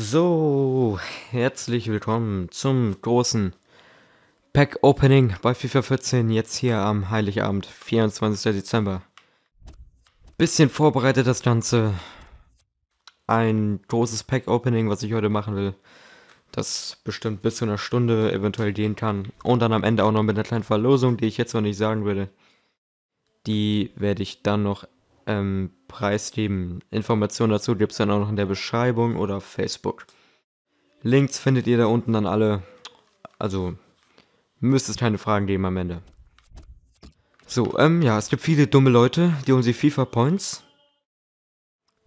So, herzlich willkommen zum großen Pack Opening bei FIFA 14, jetzt hier am Heiligabend, 24. Dezember. Bisschen vorbereitet das Ganze. Ein großes Pack Opening, was ich heute machen will, das bestimmt bis zu einer Stunde eventuell gehen kann. Und dann am Ende auch noch mit einer kleinen Verlosung, die ich jetzt noch nicht sagen würde. Die werde ich dann noch ähm, preisgeben. Informationen dazu gibt es dann auch noch in der Beschreibung oder Facebook. Links findet ihr da unten dann alle. Also müsst es keine Fragen geben am Ende. So, ähm, ja, es gibt viele dumme Leute, die unsere FIFA Points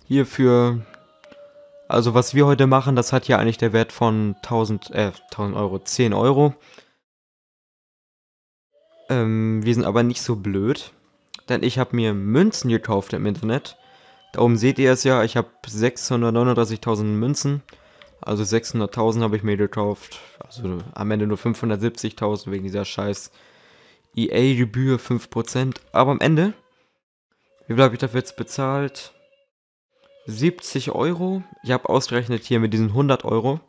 hierfür. Also was wir heute machen, das hat ja eigentlich der Wert von 1000, äh, 1000 Euro, 10 Euro. Ähm, wir sind aber nicht so blöd, denn ich habe mir Münzen gekauft im Internet da oben seht ihr es ja, ich habe 639.000 Münzen. Also 600.000 habe ich mir gekauft. Also am Ende nur 570.000 wegen dieser scheiß EA-Gebühr 5%. Aber am Ende, wie viel habe ich dafür jetzt bezahlt? 70 Euro. Ich habe ausgerechnet hier mit diesen 100 Euro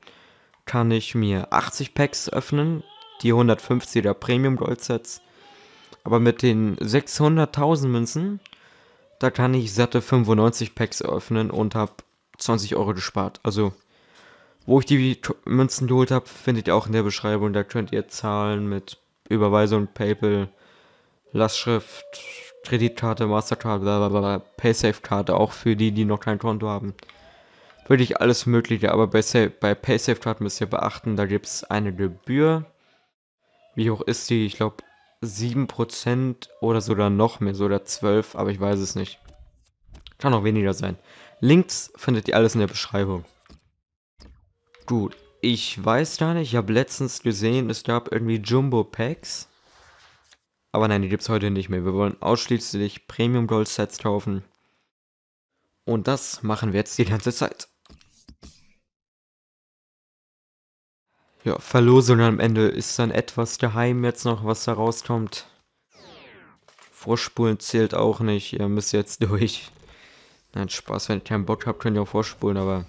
kann ich mir 80 Packs öffnen. Die 150er Premium Gold Sets. Aber mit den 600.000 Münzen da kann ich satte 95 Packs eröffnen und habe 20 Euro gespart. Also, wo ich die Münzen geholt habe, findet ihr auch in der Beschreibung. Da könnt ihr zahlen mit Überweisung, PayPal, Lastschrift, Kreditkarte, Mastercard, blablabla, Paysafe-Karte, auch für die, die noch kein Konto haben. Wirklich alles Mögliche, aber bei, bei Paysafe-Karten müsst ihr beachten, da gibt es eine Gebühr. Wie hoch ist die? Ich glaube 7% oder sogar noch mehr, sogar 12, aber ich weiß es nicht. Kann auch weniger sein. Links findet ihr alles in der Beschreibung. Gut, ich weiß gar nicht, ich habe letztens gesehen, es gab irgendwie Jumbo Packs. Aber nein, die gibt es heute nicht mehr. Wir wollen ausschließlich Premium Gold Sets kaufen. Und das machen wir jetzt die ganze Zeit. Ja, Verlosung am Ende ist dann etwas geheim jetzt noch, was da rauskommt. Vorspulen zählt auch nicht, ihr müsst jetzt durch. Nein, Spaß, wenn ihr keinen Bock habt, könnt ihr auch vorspulen, aber...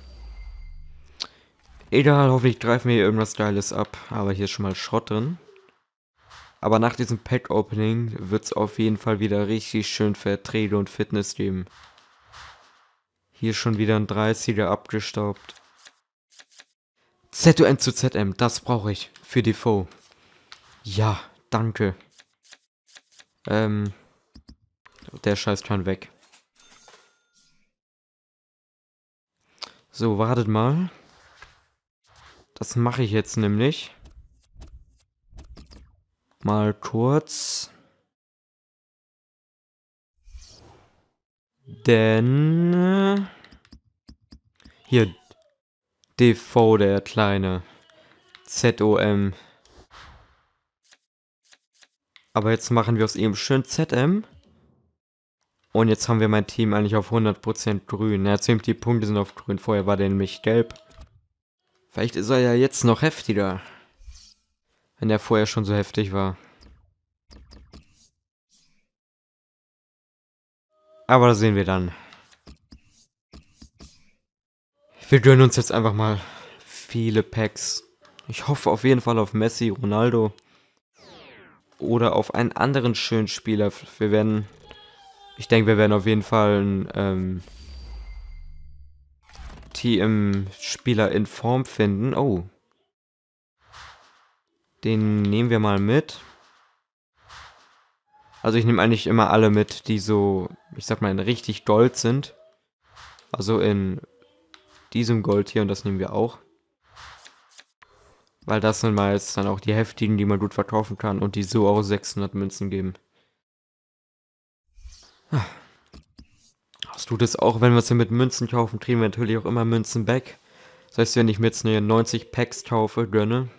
Egal, hoffentlich greifen wir hier irgendwas Geiles ab. Aber hier ist schon mal Schrott drin. Aber nach diesem Pack-Opening wird es auf jeden Fall wieder richtig schön Verträge und Fitness geben. Hier schon wieder ein 30er abgestaubt. ZUN zu ZM, das brauche ich. Für die Foe. Ja, danke. Ähm, der Scheiß kann weg. So, wartet mal. Das mache ich jetzt nämlich. Mal kurz. Denn... Äh, hier. DV, der kleine. ZOM. Aber jetzt machen wir aus ihm schön ZM. Und jetzt haben wir mein Team eigentlich auf 100% grün. Ja, ziemlich die Punkte sind auf grün. Vorher war der nämlich gelb. Vielleicht ist er ja jetzt noch heftiger. Wenn der vorher schon so heftig war. Aber das sehen wir dann. Wir gönnen uns jetzt einfach mal viele Packs. Ich hoffe auf jeden Fall auf Messi, Ronaldo oder auf einen anderen schönen Spieler. Wir werden ich denke, wir werden auf jeden Fall ein ähm, TM-Spieler in Form finden. Oh. Den nehmen wir mal mit. Also ich nehme eigentlich immer alle mit, die so, ich sag mal, in richtig Gold sind. Also in diesem Gold hier und das nehmen wir auch. Weil das sind meist dann auch die heftigen, die man gut verkaufen kann und die so auch 600 Münzen geben. Hast du das auch, wenn wir es hier mit Münzen kaufen, kriegen wir natürlich auch immer Münzen back. Das heißt, wenn ich mir jetzt eine 90 Packs kaufe, gönne,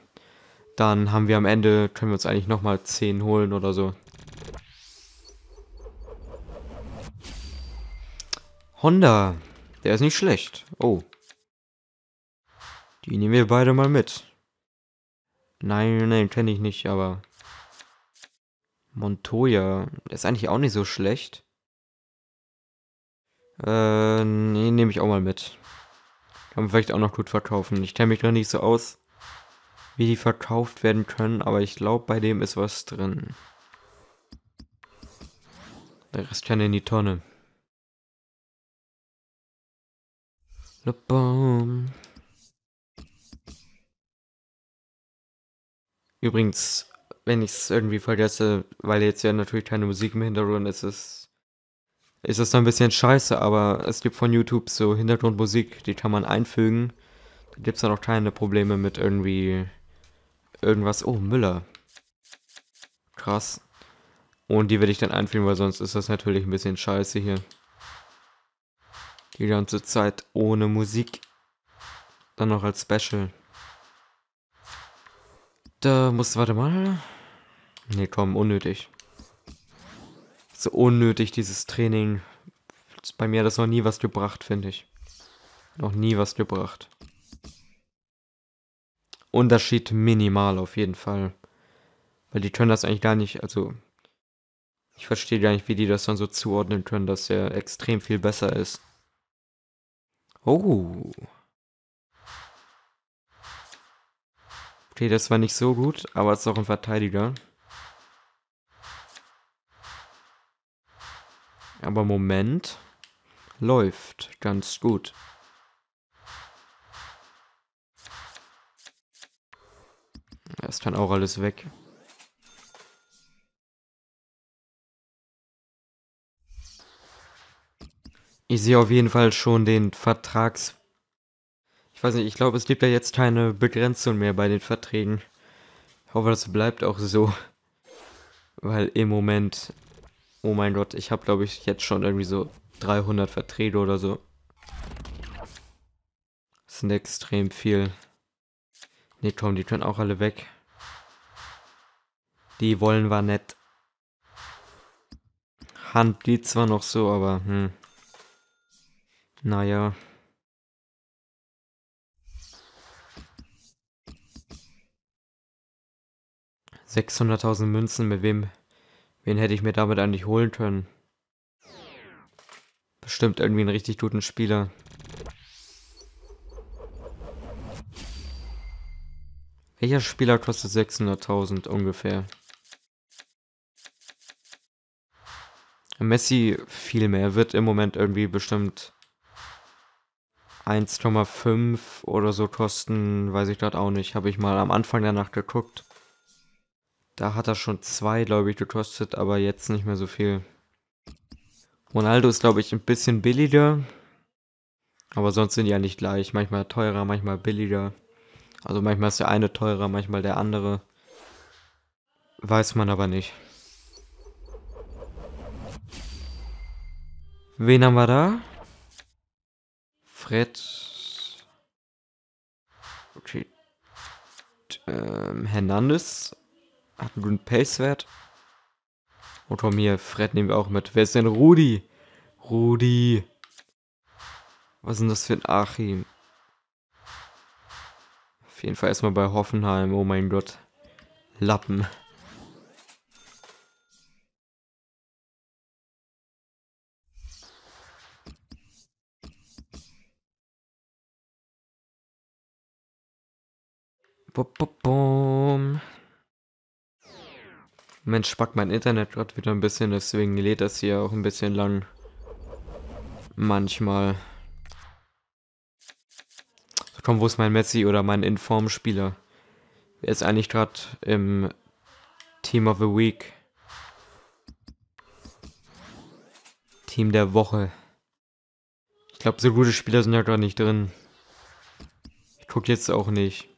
dann haben wir am Ende, können wir uns eigentlich nochmal 10 holen oder so. Honda. Der ist nicht schlecht. Oh. Die nehmen wir beide mal mit. Nein, nein, kenne ich nicht, aber... Montoya. Der ist eigentlich auch nicht so schlecht. Äh, nee, nehme ich auch mal mit. Kann man vielleicht auch noch gut verkaufen. Ich kenne mich noch nicht so aus, wie die verkauft werden können, aber ich glaube, bei dem ist was drin. Der Rest kann in die Tonne. Lubbaum. Übrigens, wenn ich es irgendwie vergesse, weil jetzt ja natürlich keine Musik im Hintergrund ist, ist ist das dann ein bisschen scheiße, aber es gibt von YouTube so Hintergrundmusik, die kann man einfügen. Da gibt es dann auch keine Probleme mit irgendwie irgendwas. Oh, Müller. Krass. Und die werde ich dann einfügen, weil sonst ist das natürlich ein bisschen scheiße hier. Die ganze Zeit ohne Musik. Dann noch als Special. Da musst du, warte mal. Ne, komm, unnötig so unnötig, dieses Training. Bei mir das noch nie was gebracht, finde ich. Noch nie was gebracht. Unterschied minimal auf jeden Fall. Weil die können das eigentlich gar nicht, also ich verstehe gar nicht, wie die das dann so zuordnen können, dass er extrem viel besser ist. Oh. Okay, das war nicht so gut, aber es ist auch ein Verteidiger. Aber Moment läuft ganz gut. Da kann auch alles weg. Ich sehe auf jeden Fall schon den Vertrags... Ich weiß nicht, ich glaube, es gibt ja jetzt keine Begrenzung mehr bei den Verträgen. Ich hoffe, das bleibt auch so. Weil im Moment Oh mein Gott, ich habe, glaube ich, jetzt schon irgendwie so 300 Verträge oder so. Das sind extrem viel. Ne, komm, die können auch alle weg. Die wollen wir nicht. Hand die zwar noch so, aber hm. Naja. Sechshunderttausend Münzen, mit wem Wen hätte ich mir damit eigentlich holen können? Bestimmt irgendwie einen richtig guten Spieler. Welcher Spieler kostet 600.000 ungefähr? Messi viel mehr. Wird im Moment irgendwie bestimmt 1,5 oder so kosten. Weiß ich gerade auch nicht. Habe ich mal am Anfang danach geguckt. Da hat er schon zwei, glaube ich, gekostet, aber jetzt nicht mehr so viel. Ronaldo ist, glaube ich, ein bisschen billiger. Aber sonst sind die ja nicht gleich. Manchmal teurer, manchmal billiger. Also manchmal ist der eine teurer, manchmal der andere. Weiß man aber nicht. Wen haben wir da? Fred. Okay. Ähm, Hernandez hat einen guten Pace-Wert. Und komm hier, Fred nehmen wir auch mit. Wer ist denn Rudi? Rudi. Was ist denn das für ein Achim? Auf jeden Fall erstmal bei Hoffenheim. Oh mein Gott. Lappen. Bum, bum, bum. Mensch, spackt mein Internet gerade wieder ein bisschen, deswegen lädt das hier auch ein bisschen lang. Manchmal. So, komm, wo ist mein Messi oder mein Inform-Spieler? Wer ist eigentlich gerade im Team of the Week. Team der Woche. Ich glaube, so gute Spieler sind ja gerade nicht drin. Ich guck jetzt auch nicht.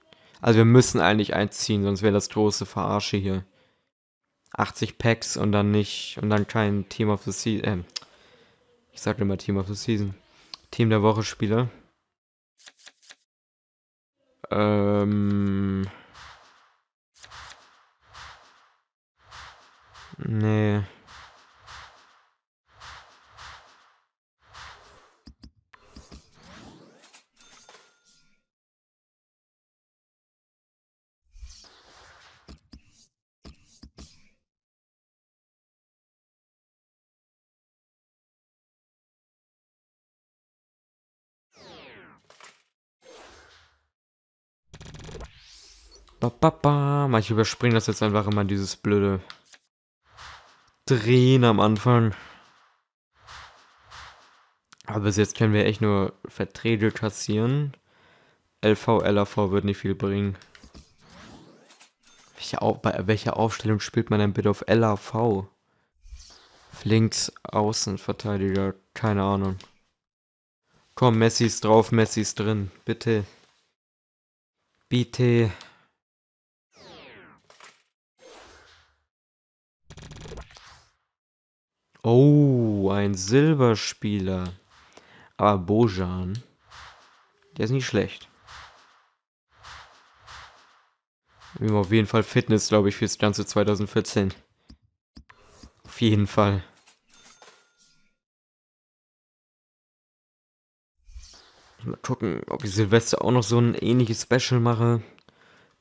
Also wir müssen eigentlich einziehen, sonst wäre das große Verarsche hier. 80 Packs und dann nicht und dann kein Team of the Season. Äh, ich sag immer Team of the Season. Team der Woche Spieler. Ähm. Nee. Ba, ba, ba. Manche überspringen das jetzt einfach immer, dieses blöde Drehen am Anfang. Aber bis jetzt können wir echt nur Verträge kassieren. LV, LAV wird nicht viel bringen. Welche Auf bei welcher Aufstellung spielt man denn bitte auf LAV? Links Außenverteidiger, keine Ahnung. Komm, Messi ist drauf, Messi ist drin. Bitte. Bitte. Oh, ein Silberspieler. Aber Bojan, der ist nicht schlecht. Wir haben auf jeden Fall Fitness, glaube ich, fürs ganze 2014. Auf jeden Fall. Mal gucken, ob ich Silvester auch noch so ein ähnliches Special mache.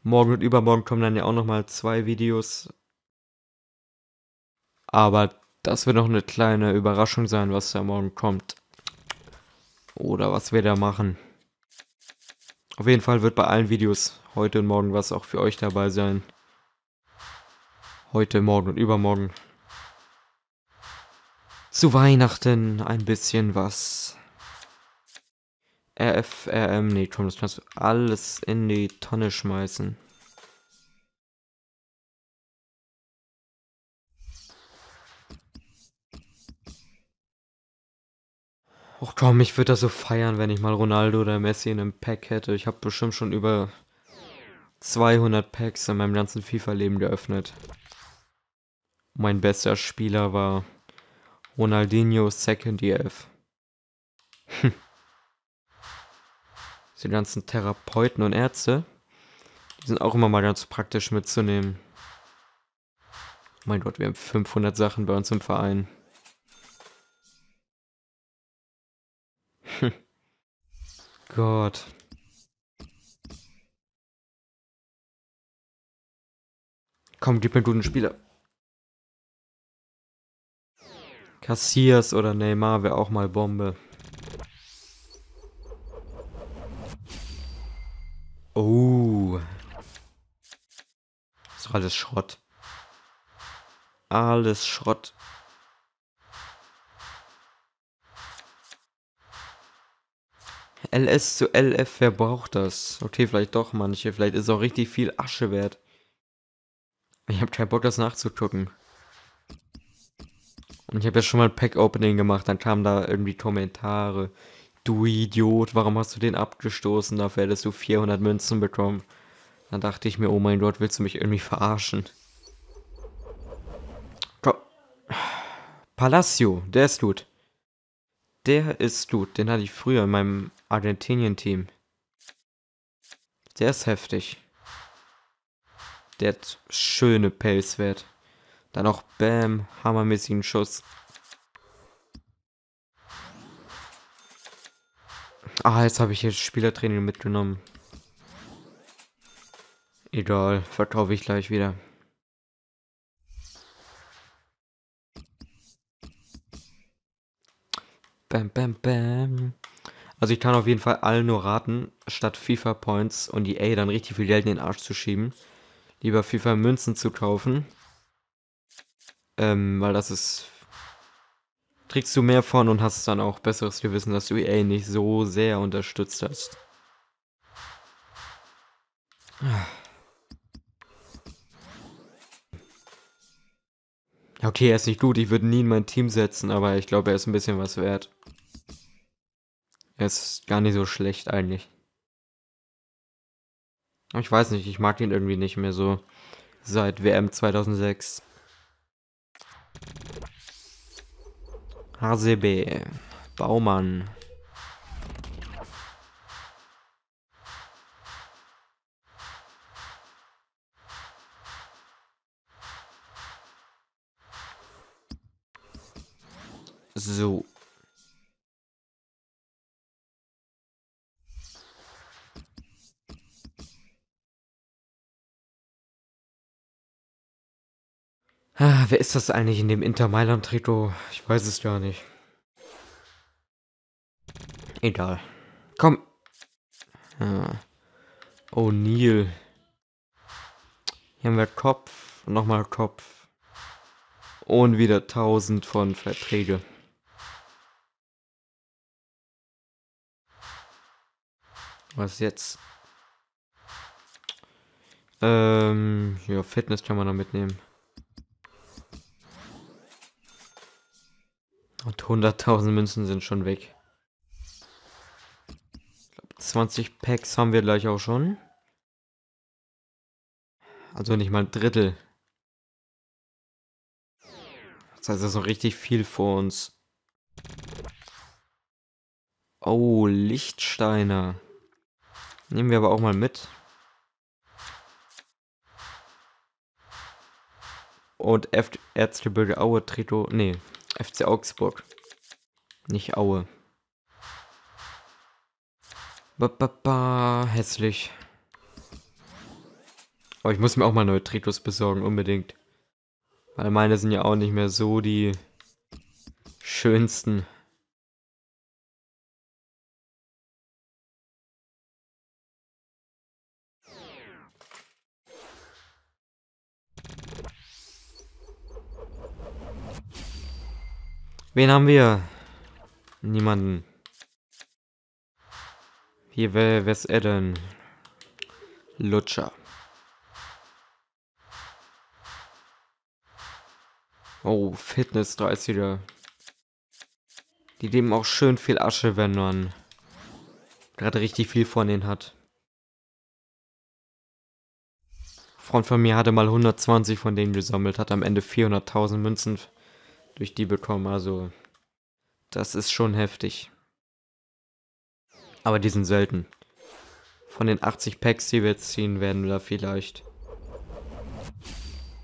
Morgen und übermorgen kommen dann ja auch nochmal zwei Videos. Aber das wird noch eine kleine Überraschung sein, was da morgen kommt. Oder was wir da machen. Auf jeden Fall wird bei allen Videos heute und morgen was auch für euch dabei sein. Heute, morgen und übermorgen. Zu Weihnachten ein bisschen was. RF, RM, nee, komm, das kannst du alles in die Tonne schmeißen. Och komm, ich würde das so feiern, wenn ich mal Ronaldo oder Messi in einem Pack hätte. Ich habe bestimmt schon über 200 Packs in meinem ganzen FIFA-Leben geöffnet. Mein bester Spieler war Ronaldinho Second EF. Hm. Die ganzen Therapeuten und Ärzte, die sind auch immer mal ganz praktisch mitzunehmen. Mein Gott, wir haben 500 Sachen bei uns im Verein. Gott. Komm, gib mir einen guten Spieler. Cassias oder Neymar wäre auch mal Bombe. Oh. Das ist alles Schrott. Alles Schrott. LS zu LF, wer braucht das? Okay, vielleicht doch manche. Vielleicht ist auch richtig viel Asche wert. Ich habe keinen Bock, das nachzugucken. Und ich habe ja schon mal ein Pack-Opening gemacht, dann kamen da irgendwie Kommentare. Du Idiot, warum hast du den abgestoßen? Dafür hättest du 400 Münzen bekommen. Dann dachte ich mir, oh mein Gott, willst du mich irgendwie verarschen? Komm. Palacio, der ist gut. Der ist gut. Den hatte ich früher in meinem Argentinien-Team. Der ist heftig. Der hat schöne Pace-Wert. Dann auch Bam, hammermäßigen Schuss. Ah, jetzt habe ich hier Spielertraining mitgenommen. Egal, verkaufe ich gleich wieder. Bam, bam, bam. Also ich kann auf jeden Fall allen nur raten, statt FIFA Points und EA dann richtig viel Geld in den Arsch zu schieben, lieber FIFA Münzen zu kaufen. Ähm, weil das ist. Kriegst du mehr von und hast dann auch besseres Gewissen, dass du EA nicht so sehr unterstützt hast. Okay, er ist nicht gut, ich würde nie in mein Team setzen, aber ich glaube, er ist ein bisschen was wert. Er ist gar nicht so schlecht eigentlich. Aber ich weiß nicht, ich mag ihn irgendwie nicht mehr so seit WM 2006. HCB, Baumann. So. Ah, wer ist das eigentlich in dem Inter Mailand-Trikot? Ich weiß es gar nicht. Egal. Komm. Ah. O'Neill. Hier haben wir Kopf. Nochmal Kopf. Und wieder 1000 von Verträge. Was jetzt? Ähm, ja, Fitness kann man noch mitnehmen. Und 100.000 Münzen sind schon weg. Ich glaub, 20 Packs haben wir gleich auch schon. Also nicht mal ein Drittel. Das heißt, das ist noch richtig viel vor uns. Oh, Lichtsteiner. Nehmen wir aber auch mal mit. Und Erzgebirge Aue, Trito, nee, FC Augsburg. Nicht Aue. Ba, ba, ba, hässlich. Aber ich muss mir auch mal neue Neutritos besorgen, unbedingt. Weil meine sind ja auch nicht mehr so die schönsten. Wen haben wir? Niemanden. Hier, wäre wer ist denn? Lutscher. Oh, Fitness, da ist Die geben auch schön viel Asche, wenn man gerade richtig viel von denen hat. Freund von mir hatte mal 120 von denen gesammelt, hat am Ende 400.000 Münzen durch die bekommen. Also, das ist schon heftig. Aber die sind selten. Von den 80 Packs, die wir ziehen, werden da vielleicht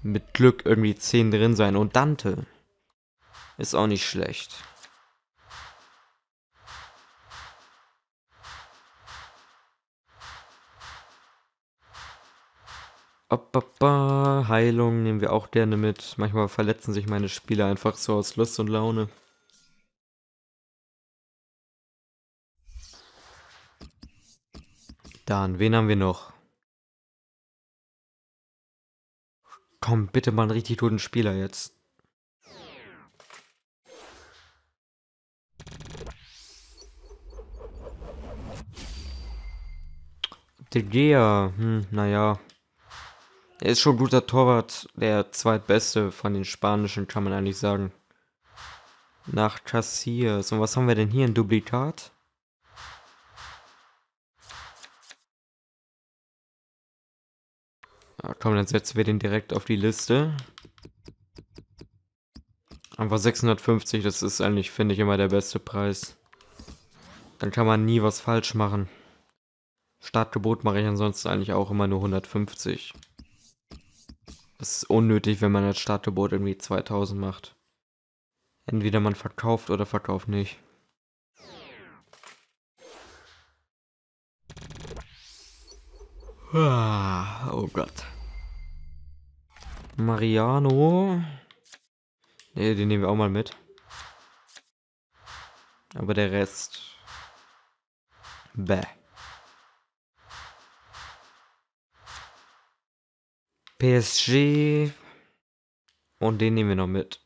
mit Glück irgendwie 10 drin sein. Und Dante ist auch nicht schlecht. Heilung nehmen wir auch gerne mit. Manchmal verletzen sich meine Spieler einfach so aus Lust und Laune. Dann, wen haben wir noch? Komm, bitte mal einen richtig toten Spieler jetzt. De Gea, hm, naja, er ist schon ein guter Torwart, der zweitbeste von den Spanischen, kann man eigentlich sagen. Nach Casillas. Und was haben wir denn hier? Ein Duplikat? Ja, ah, komm, dann setzen wir den direkt auf die Liste. Einfach 650, das ist eigentlich, finde ich, immer der beste Preis. Dann kann man nie was falsch machen. Startgebot mache ich ansonsten eigentlich auch immer nur 150. Es ist unnötig, wenn man als Startgebot irgendwie 2000 macht. Entweder man verkauft oder verkauft nicht. Ah, oh Gott. Mariano. Ne, den nehmen wir auch mal mit. Aber der Rest. Bäh. PSG. Und den nehmen wir noch mit.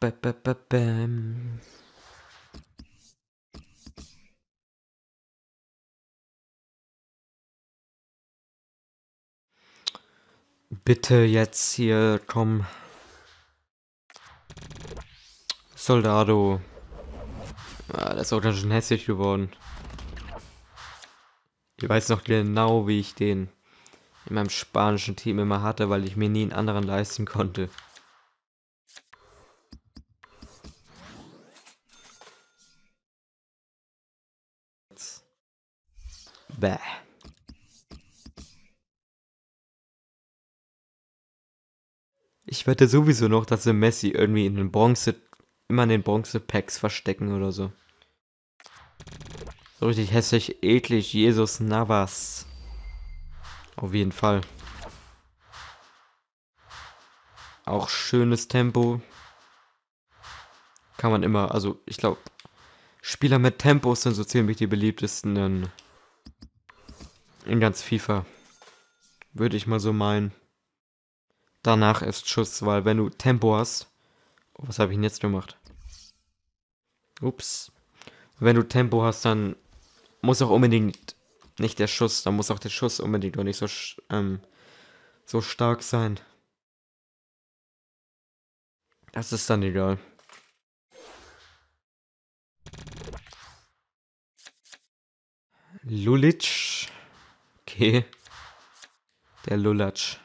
Ba, ba, ba, bam. Bitte jetzt hier, komm. Soldado. Ah, das ist auch ganz schön hässlich geworden. Ich weiß noch genau, wie ich den in meinem spanischen Team immer hatte, weil ich mir nie einen anderen leisten konnte. Bäh. Ich wette sowieso noch, dass sie Messi irgendwie in den Bronze, immer in den Bronze-Packs verstecken oder so. So richtig hässlich, eklig, Jesus Navas. Auf jeden Fall. Auch schönes Tempo. Kann man immer, also ich glaube, Spieler mit Tempos sind so ziemlich die beliebtesten in, in ganz FIFA. Würde ich mal so meinen. Danach ist Schuss, weil wenn du Tempo hast. Was habe ich denn jetzt gemacht? Ups. Wenn du Tempo hast, dann muss auch unbedingt nicht der Schuss, da muss auch der Schuss unbedingt noch nicht so, ähm, so stark sein. Das ist dann egal. Lulic. Okay. Der Lulatsch.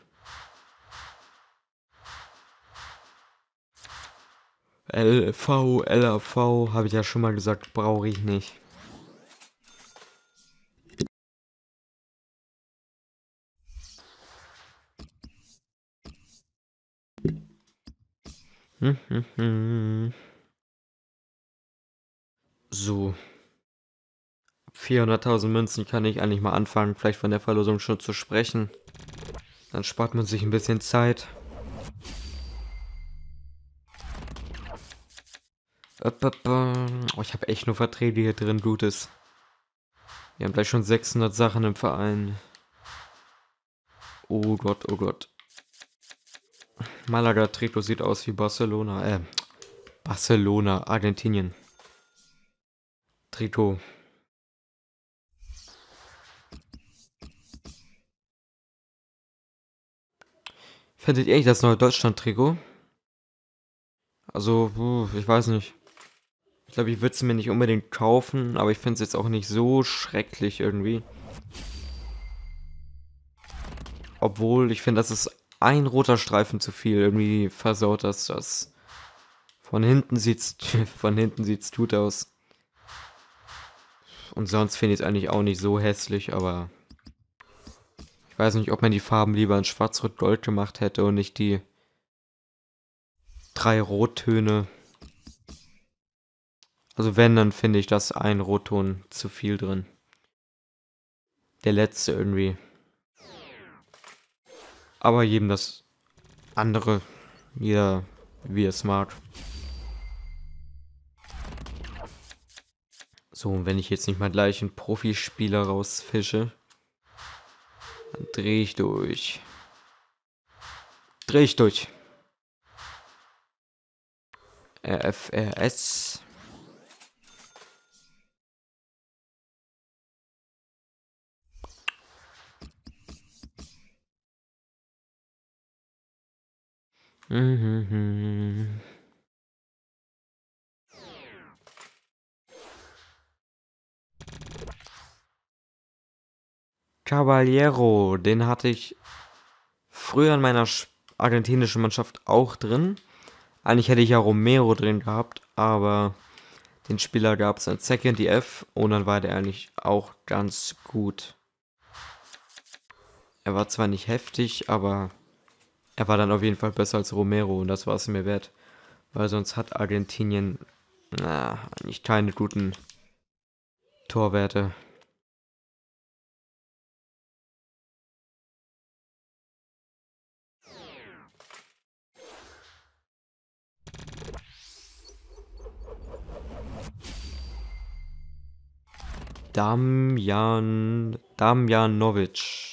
LV, LAV, habe ich ja schon mal gesagt, brauche ich nicht. So. 400.000 Münzen kann ich eigentlich mal anfangen, vielleicht von der Verlosung schon zu sprechen. Dann spart man sich ein bisschen Zeit. Oh, ich habe echt nur Verträge hier drin, Blutes. Wir haben gleich schon 600 Sachen im Verein. Oh Gott, oh Gott. Malaga Triplo sieht aus wie Barcelona. Äh, Barcelona, Argentinien. Trikot. Findet ihr eigentlich das neue Deutschland-Trikot? Also, ich weiß nicht. Ich glaube, ich würde es mir nicht unbedingt kaufen, aber ich finde es jetzt auch nicht so schrecklich irgendwie. Obwohl, ich finde, das ist ein roter Streifen zu viel. Irgendwie versaut das das. Von hinten sieht's, von hinten sieht's gut aus. Und sonst finde ich es eigentlich auch nicht so hässlich, aber ich weiß nicht, ob man die Farben lieber in schwarz-rot-gold gemacht hätte und nicht die drei Rottöne. Also wenn, dann finde ich das ein Rotton zu viel drin. Der letzte irgendwie. Aber jedem das andere. Jeder, wie es mag. So, und wenn ich jetzt nicht mal gleich einen Profispieler rausfische, dann drehe ich durch. Drehe ich durch. RFRS. Mhm, mhm, mhm. Caballero, den hatte ich früher in meiner argentinischen Mannschaft auch drin. Eigentlich hätte ich ja Romero drin gehabt, aber den Spieler gab es in Second DF und dann war der eigentlich auch ganz gut. Er war zwar nicht heftig, aber er war dann auf jeden Fall besser als Romero und das war es mir wert. Weil sonst hat Argentinien na, eigentlich keine guten Torwerte. Damjan Damjanovic.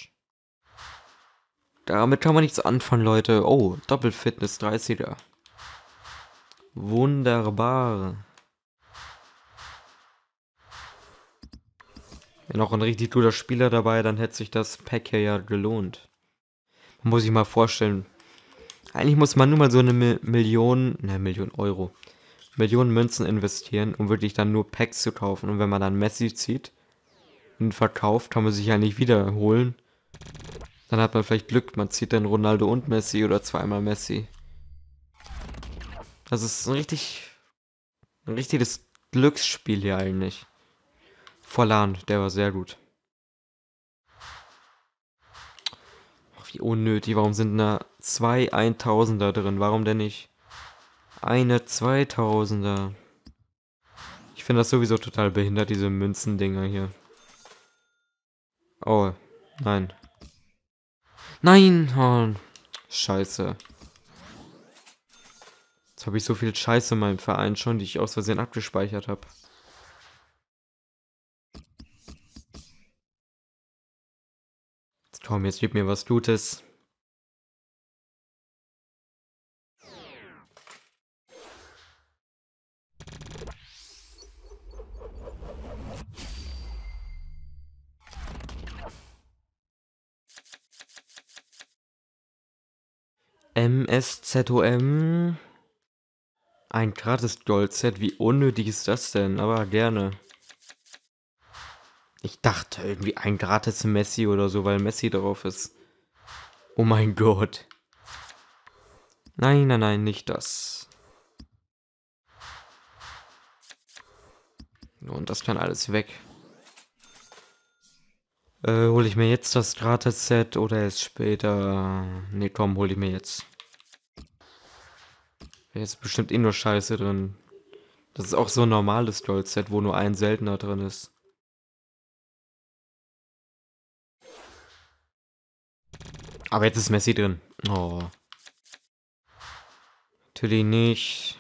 Damit kann man nichts anfangen, Leute. Oh, Doppelfitness 30er. Wunderbar. Wenn auch ein richtig guter Spieler dabei, dann hätte sich das Pack hier ja gelohnt. Muss ich mal vorstellen. Eigentlich muss man nur mal so eine Mi Million, ne Million Euro, Millionen Münzen investieren, um wirklich dann nur Packs zu kaufen. Und wenn man dann Messi zieht und verkauft, kann man sich ja nicht wiederholen. Dann hat man vielleicht Glück, man zieht dann Ronaldo und Messi oder zweimal Messi. Das also ist ein richtig, ein richtiges Glücksspiel hier eigentlich. Vollan, der war sehr gut. Ach, wie unnötig, warum sind da zwei 1000er drin? Warum denn nicht eine 2000er? Ich finde das sowieso total behindert, diese Münzendinger hier. Oh, nein. Nein, Mann. Scheiße. Jetzt habe ich so viel Scheiße in meinem Verein schon, die ich aus Versehen abgespeichert habe. Jetzt komm, jetzt gib mir was Gutes. MSZOM. Ein gratis Gold-Set, wie unnötig ist das denn? Aber gerne. Ich dachte irgendwie ein gratis Messi oder so, weil Messi drauf ist. Oh mein Gott. Nein, nein, nein, nicht das. Und das kann alles weg. Äh, hole ich mir jetzt das Gratis-Set oder erst später? Ne, komm, hole ich mir jetzt. Wäre Jetzt bestimmt eh nur Scheiße drin. Das ist auch so ein normales Gold-Set, wo nur ein seltener drin ist. Aber jetzt ist Messi drin. Oh. Natürlich nicht.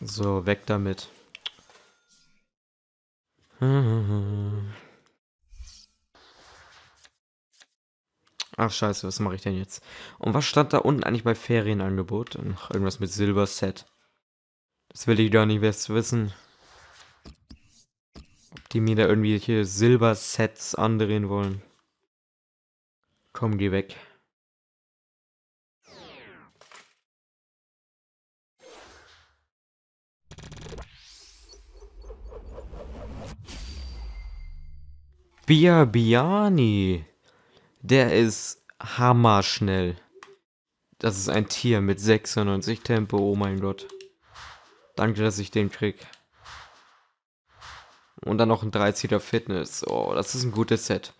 So, weg damit. Ach scheiße, was mache ich denn jetzt? Und was stand da unten eigentlich bei Ferienangebot? Ach, irgendwas mit Silberset. Das will ich gar nicht wissen. Ob die mir da irgendwelche Silbersets andrehen wollen. Komm, geh weg. Bia Biani. Der ist hammerschnell. Das ist ein Tier mit 96 Tempo, oh mein Gott. Danke, dass ich den krieg. Und dann noch ein 30er Fitness. Oh, das ist ein gutes Set.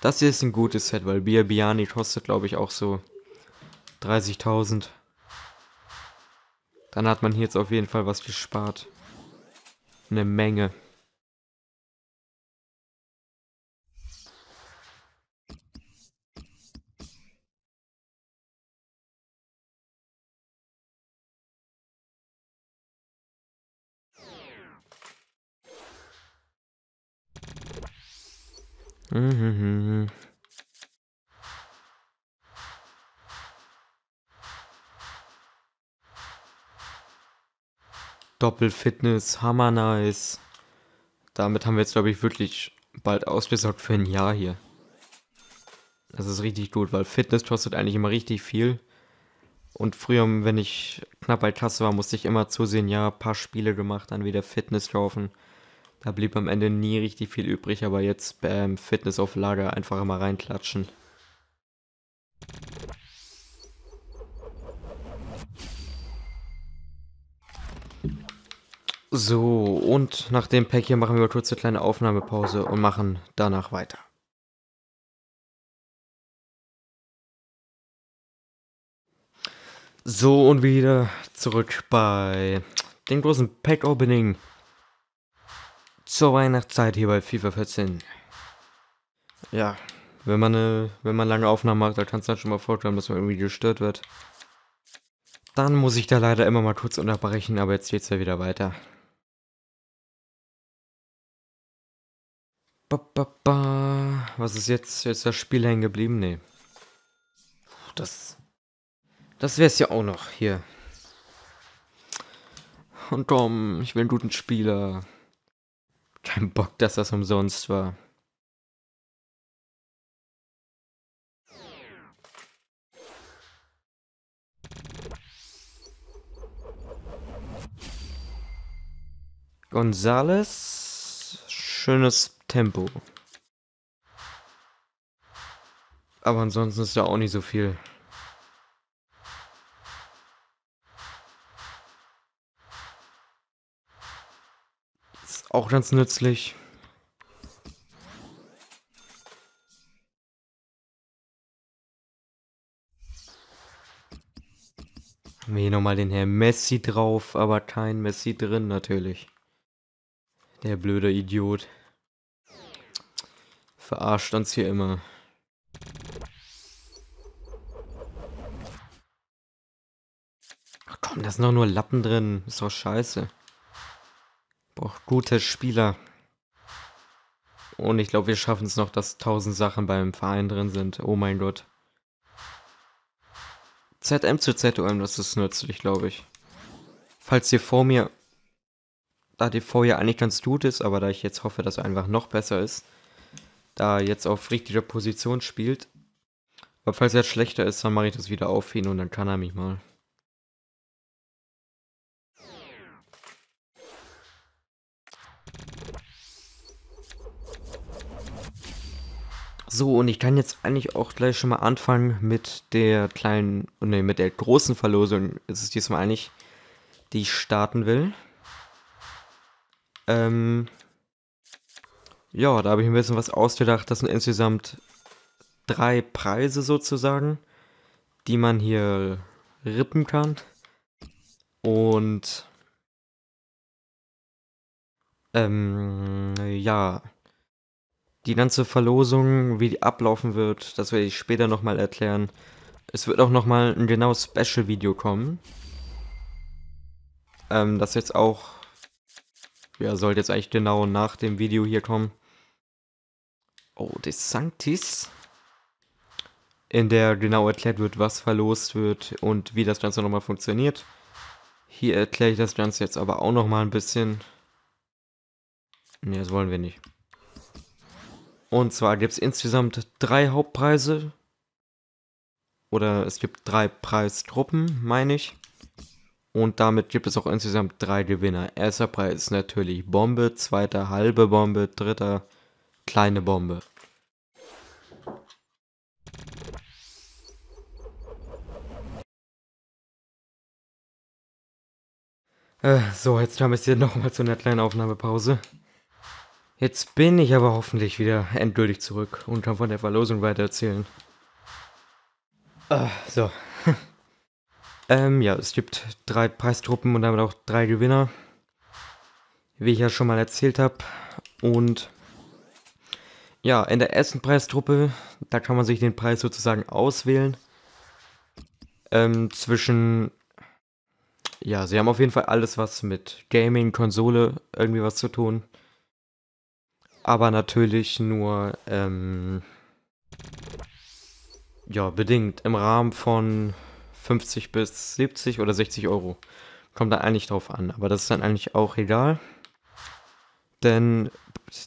Das hier ist ein gutes Set, weil Bia Biani kostet, glaube ich, auch so 30.000. Dann hat man hier jetzt auf jeden Fall was gespart. Eine Menge. Mhm, mhm, mhm. Doppelfitness, hammer nice. Damit haben wir jetzt, glaube ich, wirklich bald ausgesorgt für ein Jahr hier. Das ist richtig gut, weil Fitness kostet eigentlich immer richtig viel. Und früher, wenn ich knapp bei Kasse war, musste ich immer zusehen, ja, paar Spiele gemacht, dann wieder Fitness kaufen. Da blieb am Ende nie richtig viel übrig, aber jetzt beim Fitness auf Lager einfach mal reinklatschen. So, und nach dem Pack hier machen wir kurz eine kleine Aufnahmepause und machen danach weiter. So, und wieder zurück bei dem großen Pack-Opening zur Weihnachtszeit hier bei FIFA 14. Ja, wenn man, äh, wenn man lange Aufnahmen macht, dann kann es dann schon mal vorkommen, dass man irgendwie gestört wird. Dann muss ich da leider immer mal kurz unterbrechen, aber jetzt geht's ja wieder weiter. Ba, ba, ba. Was ist jetzt? Ist das Spiel hängen geblieben? Nee. Das. Das wär's ja auch noch hier. Und komm, ich will einen guten Spieler. Kein Bock, dass das umsonst war. Gonzales, schönes Tempo. Aber ansonsten ist da auch nicht so viel. Auch ganz nützlich. Haben wir hier nochmal den Herr Messi drauf, aber kein Messi drin natürlich. Der blöde Idiot. Verarscht uns hier immer. Ach komm, da sind doch nur Lappen drin. Ist doch scheiße. Boah, gute Spieler. Und ich glaube, wir schaffen es noch, dass tausend Sachen beim Verein drin sind. Oh mein Gott. ZM zu ZOM, das ist nützlich, glaube ich. Falls ihr vor mir, da die vorher eigentlich ganz gut ist, aber da ich jetzt hoffe, dass er einfach noch besser ist, da er jetzt auf richtiger Position spielt. Aber falls er jetzt schlechter ist, dann mache ich das wieder auf ihn und dann kann er mich mal. So, und ich kann jetzt eigentlich auch gleich schon mal anfangen mit der kleinen, ne, mit der großen Verlosung. Ist es diesmal eigentlich, die ich starten will. Ähm, ja, da habe ich ein bisschen was ausgedacht. Das sind insgesamt drei Preise sozusagen, die man hier rippen kann. Und ähm, ja. Die ganze Verlosung, wie die ablaufen wird, das werde ich später nochmal erklären. Es wird auch nochmal ein genaues Special-Video kommen. Ähm, das jetzt auch, ja, sollte jetzt eigentlich genau nach dem Video hier kommen. Oh, des Sanctis. In der genau erklärt wird, was verlost wird und wie das Ganze nochmal funktioniert. Hier erkläre ich das Ganze jetzt aber auch nochmal ein bisschen. Ne, das wollen wir nicht. Und zwar gibt es insgesamt drei Hauptpreise. Oder es gibt drei Preisgruppen, meine ich. Und damit gibt es auch insgesamt drei Gewinner. Erster Preis ist natürlich Bombe, zweiter halbe Bombe, dritter kleine Bombe. Äh, so, jetzt haben wir es hier nochmal zu einer kleinen Aufnahmepause. Jetzt bin ich aber hoffentlich wieder endgültig zurück und kann von der Verlosung weiter erzählen. Ah, so. ähm, ja, es gibt drei Preistruppen und damit auch drei Gewinner. Wie ich ja schon mal erzählt habe. Und ja, in der ersten Preistruppe, da kann man sich den Preis sozusagen auswählen. Ähm, zwischen. Ja, sie haben auf jeden Fall alles, was mit Gaming, Konsole irgendwie was zu tun aber natürlich nur ähm, ja, bedingt im Rahmen von 50 bis 70 oder 60 Euro. Kommt da eigentlich drauf an, aber das ist dann eigentlich auch egal. Denn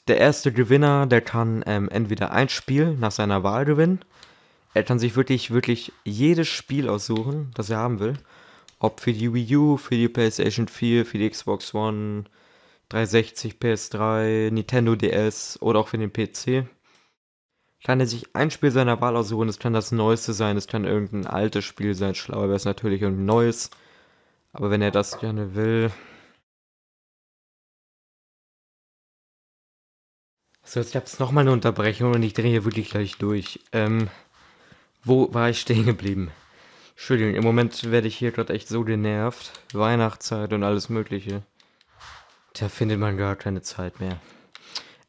der erste Gewinner, der kann ähm, entweder ein Spiel nach seiner Wahl gewinnen. Er kann sich wirklich, wirklich jedes Spiel aussuchen, das er haben will. Ob für die Wii U, für die PlayStation 4, für die Xbox One, 360, PS3, Nintendo DS oder auch für den PC. Kann er sich ein Spiel seiner Wahl aussuchen, es kann das neueste sein, es kann irgendein altes Spiel sein, schlauer wäre es natürlich irgendein neues. Aber wenn er das gerne will. So, jetzt gab es nochmal eine Unterbrechung und ich drehe hier wirklich gleich durch. Ähm, wo war ich stehen geblieben? Entschuldigung, im Moment werde ich hier gerade echt so genervt. Weihnachtszeit und alles Mögliche. Da findet man gar keine Zeit mehr.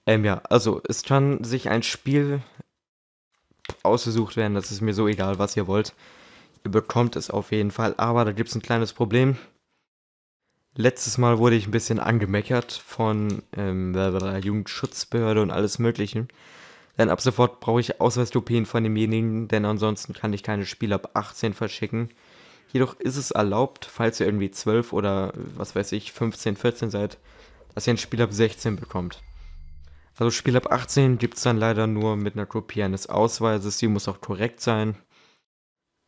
Ähm, ja, also es kann sich ein Spiel ausgesucht werden, das ist mir so egal, was ihr wollt. Ihr bekommt es auf jeden Fall, aber da gibt es ein kleines Problem. Letztes Mal wurde ich ein bisschen angemeckert von ähm, der Jugendschutzbehörde und alles Möglichen. Denn ab sofort brauche ich Ausweiskopien von demjenigen, denn ansonsten kann ich keine Spiele ab 18 verschicken. Jedoch ist es erlaubt, falls ihr irgendwie 12 oder was weiß ich, 15, 14 seid, dass ihr ein Spiel ab 16 bekommt. Also Spiel ab 18 gibt es dann leider nur mit einer Kopie eines Ausweises, die muss auch korrekt sein,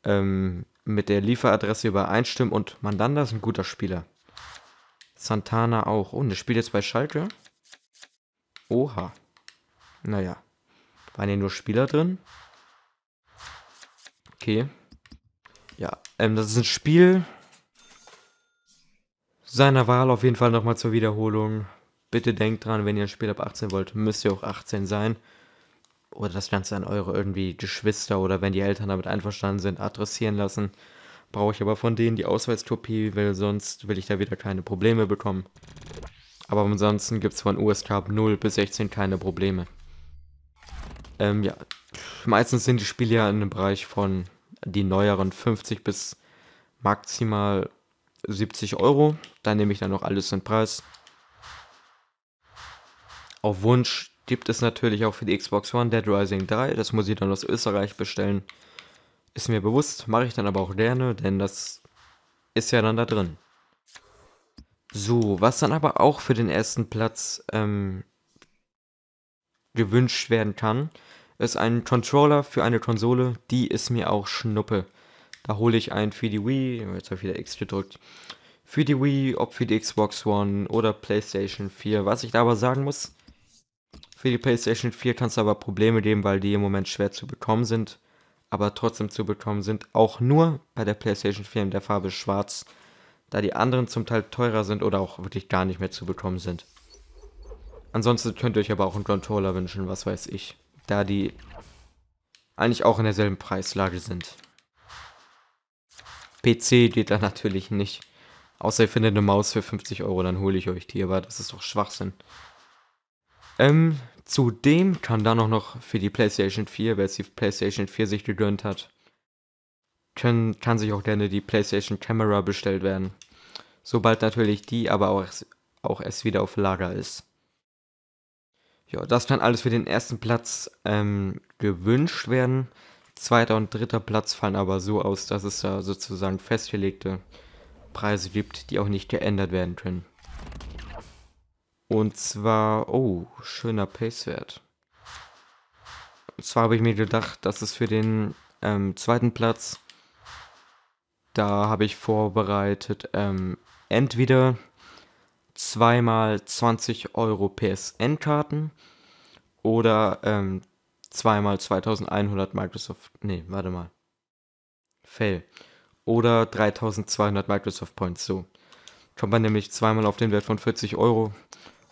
ähm, mit der Lieferadresse übereinstimmen und Mandanda ist ein guter Spieler. Santana auch. Oh, und das spielt jetzt bei Schalke? Oha. Naja. Waren hier nur Spieler drin? Okay. Ja, ähm, das ist ein Spiel, seiner Wahl auf jeden Fall nochmal zur Wiederholung. Bitte denkt dran, wenn ihr ein Spiel ab 18 wollt, müsst ihr auch 18 sein. Oder das Ganze an eure irgendwie Geschwister oder wenn die Eltern damit einverstanden sind, adressieren lassen. Brauche ich aber von denen die Ausweiskopie, weil sonst will ich da wieder keine Probleme bekommen. Aber ansonsten gibt es von USK 0 bis 16 keine Probleme. Ähm, ja, meistens sind die Spiele ja in dem Bereich von die neueren 50 bis maximal 70 Euro. Da nehme ich dann noch alles in Preis. Auf Wunsch gibt es natürlich auch für die Xbox One Dead Rising 3. Das muss ich dann aus Österreich bestellen. Ist mir bewusst, mache ich dann aber auch gerne, denn das ist ja dann da drin. So, was dann aber auch für den ersten Platz ähm, gewünscht werden kann, ist ein Controller für eine Konsole, die ist mir auch Schnuppe. Da hole ich einen für die Wii, jetzt habe ich wieder X gedrückt, für die Wii, ob für die Xbox One oder PlayStation 4. Was ich da aber sagen muss, für die PlayStation 4 kann es aber Probleme geben, weil die im Moment schwer zu bekommen sind, aber trotzdem zu bekommen sind. Auch nur bei der PlayStation 4 in der Farbe schwarz, da die anderen zum Teil teurer sind oder auch wirklich gar nicht mehr zu bekommen sind. Ansonsten könnt ihr euch aber auch einen Controller wünschen, was weiß ich, da die eigentlich auch in derselben Preislage sind. PC geht da natürlich nicht. Außer ihr findet eine Maus für 50 Euro, dann hole ich euch die, aber das ist doch Schwachsinn. Ähm, zudem kann da noch für die PlayStation 4, wer es die PlayStation 4 sich gegönnt hat, können, kann sich auch gerne die PlayStation Camera bestellt werden. Sobald natürlich die aber auch, auch erst wieder auf Lager ist. Ja, das kann alles für den ersten Platz ähm, gewünscht werden. Zweiter und dritter Platz fallen aber so aus, dass es da sozusagen festgelegte Preise gibt, die auch nicht geändert werden können. Und zwar, oh, schöner Pacewert. Und zwar habe ich mir gedacht, dass es für den ähm, zweiten Platz, da habe ich vorbereitet, ähm, entweder zweimal 20 Euro PSN-Karten oder ähm, zweimal 2100 Microsoft. Nee, warte mal. Fail. Oder 3200 Microsoft Points. So. Kommt man nämlich zweimal auf den Wert von 40 Euro.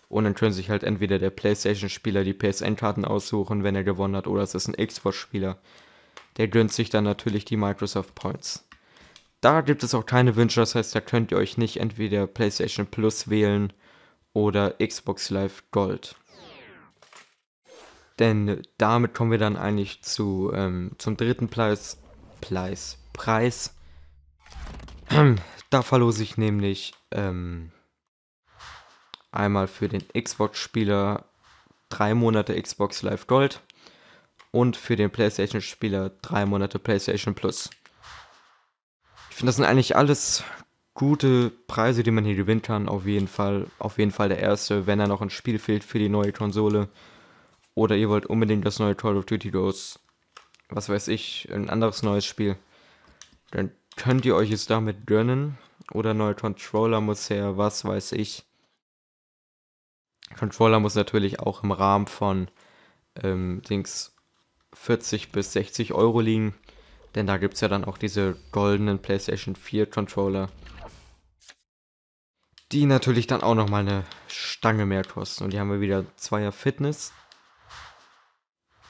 Und dann können sich halt entweder der PlayStation-Spieler die PSN-Karten aussuchen, wenn er gewonnen hat, oder es ist ein Xbox-Spieler. Der gönnt sich dann natürlich die Microsoft Points. Da gibt es auch keine Wünsche, das heißt, da könnt ihr euch nicht entweder PlayStation Plus wählen oder Xbox Live Gold. Denn damit kommen wir dann eigentlich zu, ähm, zum dritten Preis. Preis. Preis. Da verlose ich nämlich ähm, einmal für den Xbox-Spieler 3 Monate Xbox Live Gold und für den PlayStation-Spieler 3 Monate PlayStation Plus. Ich finde, das sind eigentlich alles gute Preise, die man hier gewinnen kann. Auf jeden Fall, auf jeden Fall der erste, wenn da noch ein Spiel fehlt für die neue Konsole. Oder ihr wollt unbedingt das neue Call of Duty Ghosts, was weiß ich, ein anderes neues Spiel. Dann könnt ihr euch es damit gönnen. Oder neue Controller muss her, was weiß ich. Controller muss natürlich auch im Rahmen von ähm, Dings 40 bis 60 Euro liegen. Denn da gibt es ja dann auch diese goldenen PlayStation 4 Controller. Die natürlich dann auch nochmal eine Stange mehr kosten. Und hier haben wir wieder Zweier Fitness.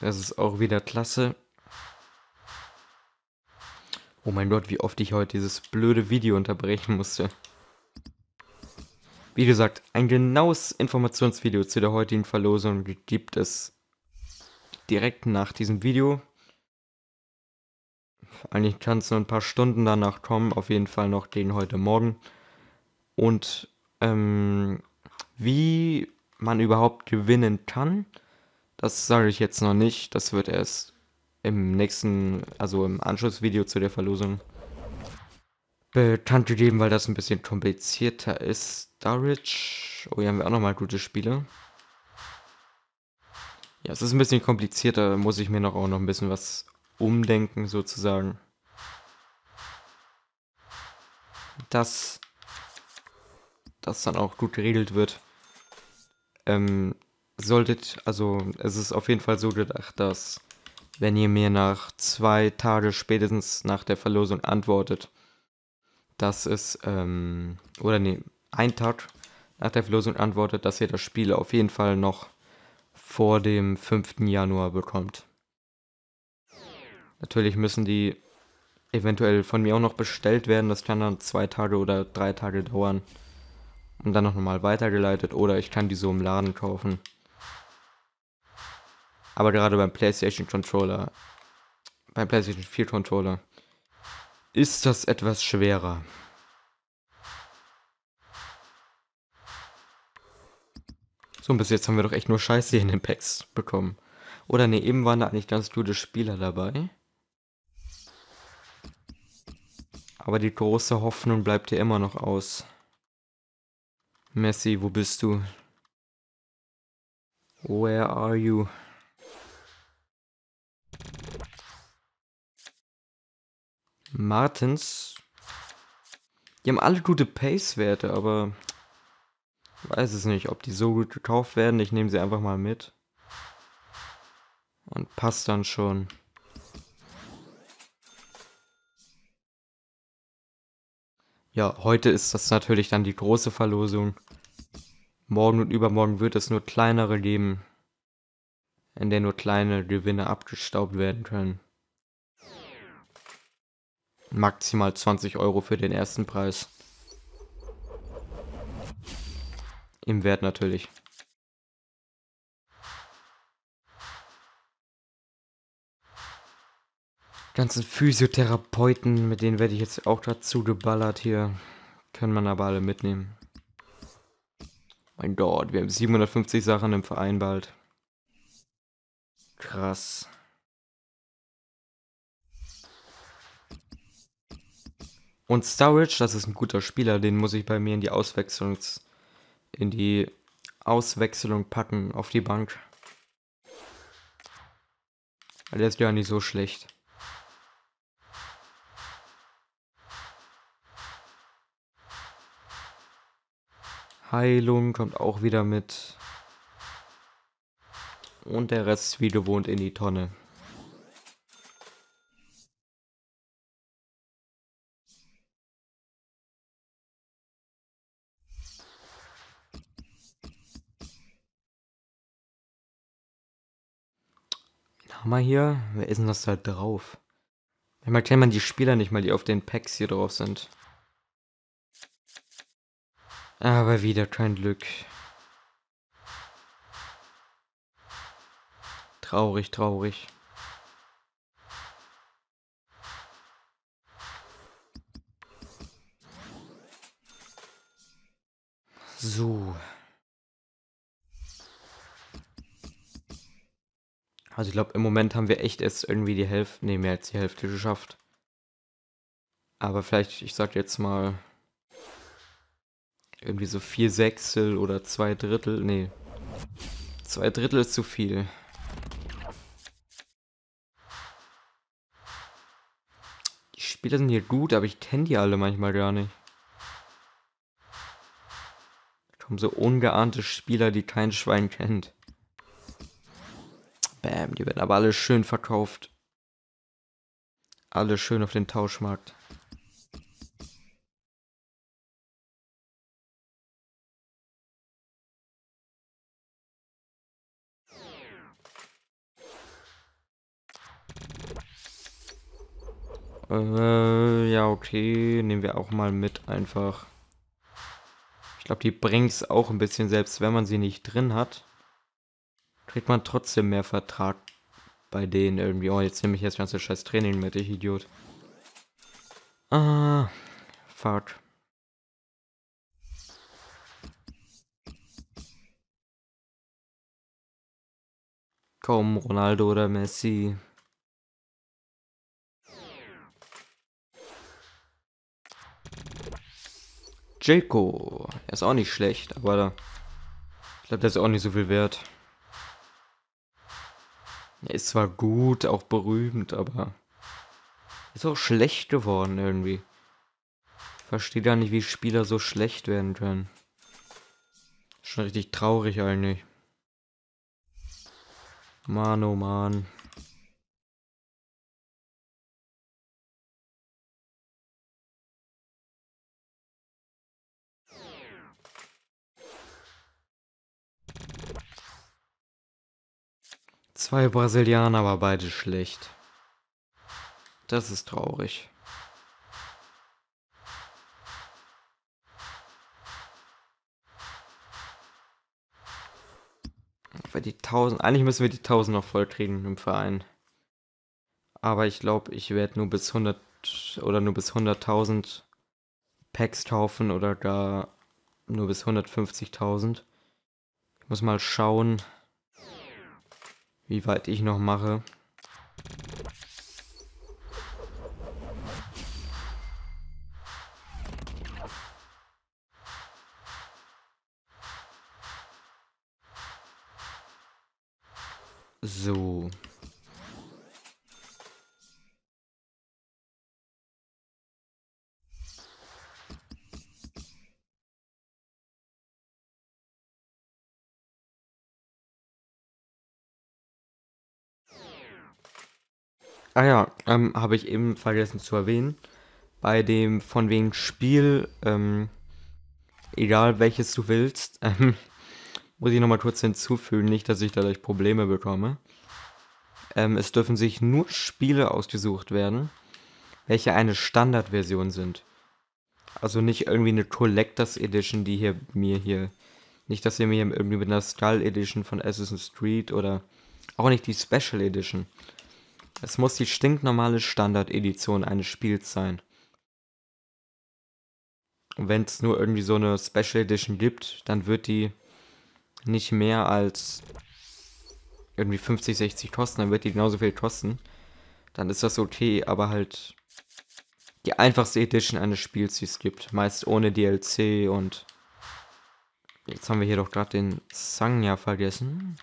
Das ist auch wieder klasse. Oh mein Gott, wie oft ich heute dieses blöde Video unterbrechen musste. Wie gesagt, ein genaues Informationsvideo zu der heutigen Verlosung gibt es direkt nach diesem Video. Eigentlich kann es nur ein paar Stunden danach kommen, auf jeden Fall noch den heute Morgen. Und ähm, wie man überhaupt gewinnen kann, das sage ich jetzt noch nicht. Das wird erst im nächsten, also im Anschlussvideo zu der Verlosung bekannt gegeben, weil das ein bisschen komplizierter ist. Darich. Oh, hier haben wir auch nochmal gute Spiele. Ja, es ist ein bisschen komplizierter. Muss ich mir noch auch noch ein bisschen was umdenken, sozusagen. Dass das dann auch gut geregelt wird. Ähm, solltet, also es ist auf jeden Fall so gedacht, dass wenn ihr mir nach zwei Tage spätestens nach der Verlosung antwortet, dass es, ähm, oder nee, ein Tag nach der Verlosung antwortet, dass ihr das Spiel auf jeden Fall noch vor dem 5. Januar bekommt. Natürlich müssen die eventuell von mir auch noch bestellt werden. Das kann dann zwei Tage oder drei Tage dauern. Und dann noch nochmal weitergeleitet. Oder ich kann die so im Laden kaufen. Aber gerade beim PlayStation Controller, beim PlayStation 4 Controller, ist das etwas schwerer. So, und bis jetzt haben wir doch echt nur Scheiße in den Packs bekommen. Oder ne, eben waren da eigentlich ganz gute Spieler dabei. Aber die große Hoffnung bleibt hier immer noch aus. Messi, wo bist du? Where are you? Martens. Die haben alle gute Pace-Werte, aber weiß es nicht, ob die so gut gekauft werden. Ich nehme sie einfach mal mit. Und passt dann schon. Ja, heute ist das natürlich dann die große Verlosung. Morgen und übermorgen wird es nur kleinere geben, in der nur kleine Gewinne abgestaubt werden können maximal 20 Euro für den ersten Preis. Im Wert natürlich. Ganzen Physiotherapeuten, mit denen werde ich jetzt auch dazu geballert hier. Können man aber alle mitnehmen. Mein Gott, wir haben 750 Sachen im Verein bald. Krass. Und Sturridge, das ist ein guter Spieler, den muss ich bei mir in die Auswechslung, in die Auswechslung packen, auf die Bank. Der ist ja nicht so schlecht. Heilung kommt auch wieder mit. Und der Rest wie gewohnt in die Tonne. Hammer hier? Wer ist denn das da drauf? Manchmal kennt man die Spieler nicht mal, die auf den Packs hier drauf sind. Aber wieder kein Glück. Traurig, traurig. So, Also ich glaube, im Moment haben wir echt erst irgendwie die Hälfte, nee, mehr als die Hälfte geschafft. Aber vielleicht, ich sag jetzt mal, irgendwie so vier Sechstel oder zwei Drittel, nee, zwei Drittel ist zu viel. Die Spieler sind hier gut, aber ich kenne die alle manchmal gar nicht. Da kommen so ungeahnte Spieler, die kein Schwein kennt. Bam, die werden aber alle schön verkauft. Alle schön auf den Tauschmarkt. Äh, ja, okay. Nehmen wir auch mal mit einfach. Ich glaube, die bringt es auch ein bisschen, selbst wenn man sie nicht drin hat kriegt man trotzdem mehr Vertrag bei denen irgendwie. Oh, jetzt nehme ich jetzt ganze scheiß Training mit, ich Idiot. Ah, fuck. Komm, Ronaldo oder Messi. Jaco. Er ist auch nicht schlecht, aber ich glaube, der ist auch nicht so viel wert. Ist zwar gut, auch berühmt, aber ist auch schlecht geworden irgendwie. Ich verstehe da nicht, wie Spieler so schlecht werden können. Schon richtig traurig eigentlich. Mann, oh Mann. Zwei Brasilianer, aber beide schlecht. Das ist traurig. Weil die 1000, eigentlich müssen wir die 1000 noch vollkriegen im Verein. Aber ich glaube, ich werde nur bis 100 oder nur bis 100.000 Packs kaufen oder gar nur bis 150.000. Ich muss mal schauen wie weit ich noch mache. So. Ah ja, ähm, habe ich eben vergessen zu erwähnen. Bei dem von wegen Spiel, ähm, egal welches du willst, ähm, muss ich nochmal kurz hinzufügen, nicht, dass ich dadurch Probleme bekomme. Ähm, es dürfen sich nur Spiele ausgesucht werden, welche eine Standardversion sind. Also nicht irgendwie eine Collectors Edition, die hier mir hier. Nicht, dass ihr mir irgendwie mit einer Skull Edition von Assassin's Creed oder auch nicht die Special Edition. Es muss die stinknormale Standard-Edition eines Spiels sein. Und Wenn es nur irgendwie so eine Special Edition gibt, dann wird die nicht mehr als irgendwie 50, 60 kosten, dann wird die genauso viel kosten. Dann ist das okay, aber halt die einfachste Edition eines Spiels, die es gibt. Meist ohne DLC und jetzt haben wir hier doch gerade den Sangya vergessen.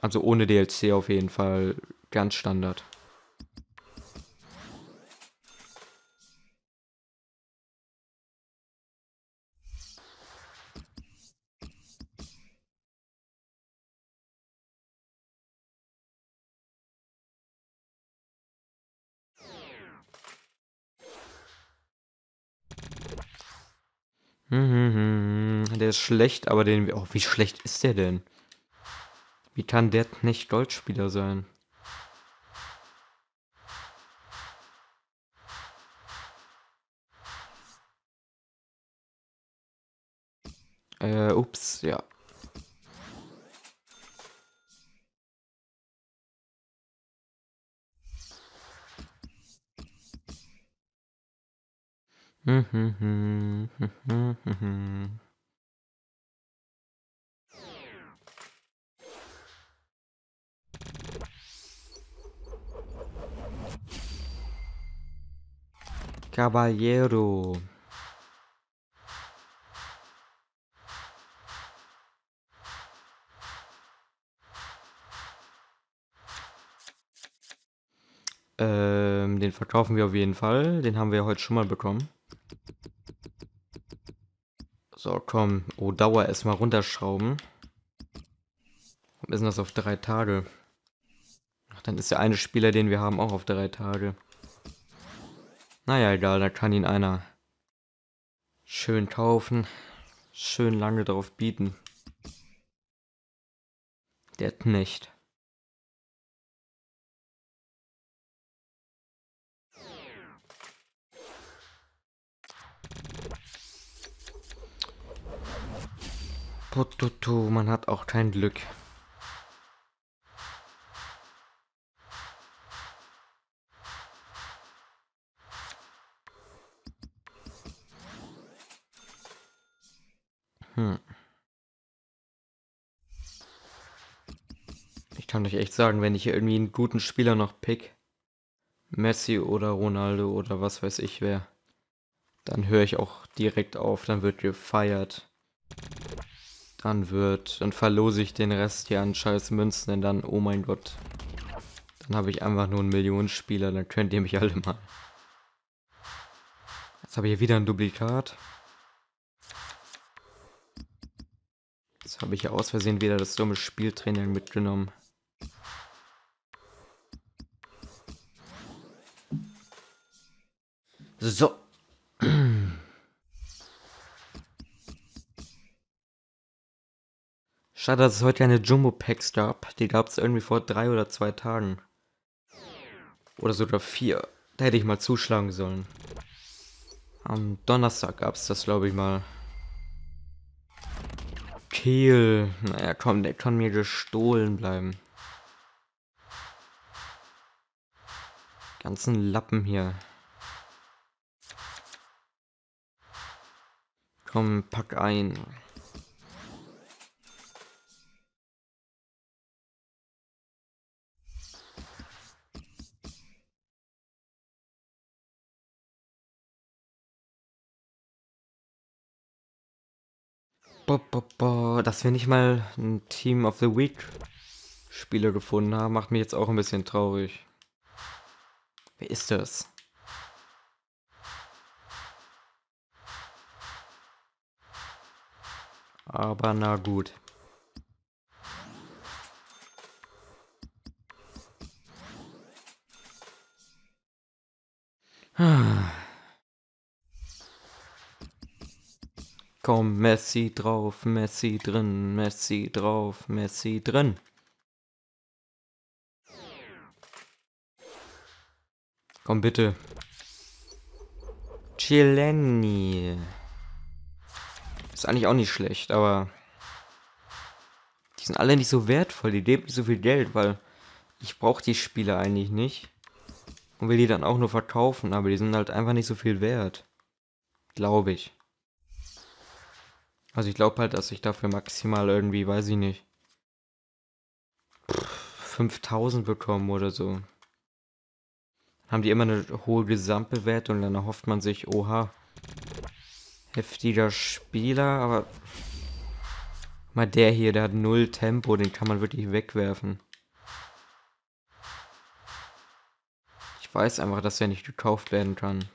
Also ohne DLC auf jeden Fall Ganz Standard. Hm, hm, hm, der ist schlecht, aber den... Oh, wie schlecht ist der denn? Wie kann der nicht Goldspieler sein? Äh, ups, ja. Caballeiro. verkaufen wir auf jeden Fall. Den haben wir heute schon mal bekommen. So, komm. Oh, Dauer erstmal runterschrauben. Warum ist denn das auf drei Tage? Ach, dann ist der eine Spieler, den wir haben, auch auf drei Tage. Naja, egal, da kann ihn einer schön kaufen. Schön lange drauf bieten. Der Knecht. Pututu, man hat auch kein Glück. Hm. Ich kann euch echt sagen, wenn ich hier irgendwie einen guten Spieler noch pick, Messi oder Ronaldo oder was weiß ich wer, dann höre ich auch direkt auf, dann wird gefeiert dran wird, dann verlose ich den Rest hier an scheiß Münzen denn dann, oh mein Gott, dann habe ich einfach nur einen Millionenspieler, dann könnt ihr mich alle mal. Jetzt habe ich hier wieder ein Duplikat. Jetzt habe ich ja aus Versehen wieder das dumme Spieltraining mitgenommen. So, Schade, dass es heute keine Jumbo-Packs gab. Die gab es irgendwie vor drei oder zwei Tagen. Oder sogar vier. Da hätte ich mal zuschlagen sollen. Am Donnerstag gab es das, glaube ich, mal. Kehl. Naja, komm, der kann mir gestohlen bleiben. Ganzen Lappen hier. Komm, pack ein. Dass wir nicht mal ein Team of the Week Spieler gefunden haben, macht mich jetzt auch ein bisschen traurig. Wer ist das? Aber na gut. Ah. Komm, Messi drauf, Messi drin, Messi drauf, Messi drin. Komm bitte. Chileni. Ist eigentlich auch nicht schlecht, aber die sind alle nicht so wertvoll, die leben nicht so viel Geld, weil ich brauche die Spiele eigentlich nicht und will die dann auch nur verkaufen, aber die sind halt einfach nicht so viel wert. Glaube ich. Also ich glaube halt, dass ich dafür maximal irgendwie, weiß ich nicht, 5000 bekomme oder so. Haben die immer eine hohe Gesamtbewertung, dann erhofft man sich, oha, heftiger Spieler, aber mal der hier, der hat null Tempo, den kann man wirklich wegwerfen. Ich weiß einfach, dass er nicht gekauft werden kann.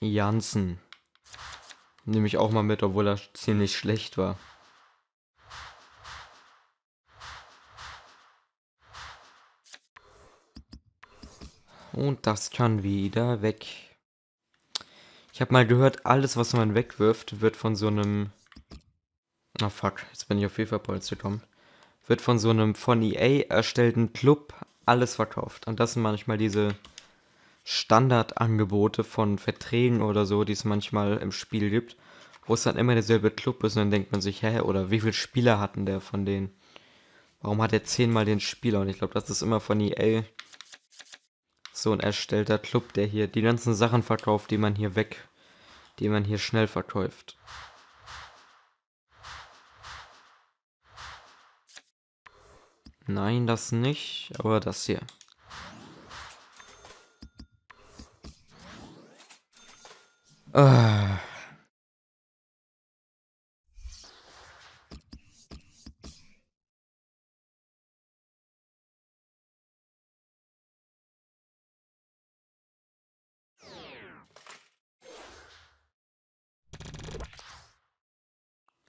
Jansen. Nehme ich auch mal mit, obwohl er ziemlich schlecht war. Und das kann wieder weg. Ich habe mal gehört, alles, was man wegwirft, wird von so einem... Na oh fuck, jetzt bin ich auf FIFA-Polz gekommen. Wird von so einem von EA erstellten Club alles verkauft. Und das sind manchmal diese Standardangebote von Verträgen oder so, die es manchmal im Spiel gibt, wo es dann immer derselbe Club ist und dann denkt man sich, hä, oder wie viele Spieler hatten der von denen? Warum hat er zehnmal den Spieler? Und ich glaube, das ist immer von EA so ein erstellter Club, der hier die ganzen Sachen verkauft, die man hier weg, die man hier schnell verkauft. Nein, das nicht, aber das hier. Ah.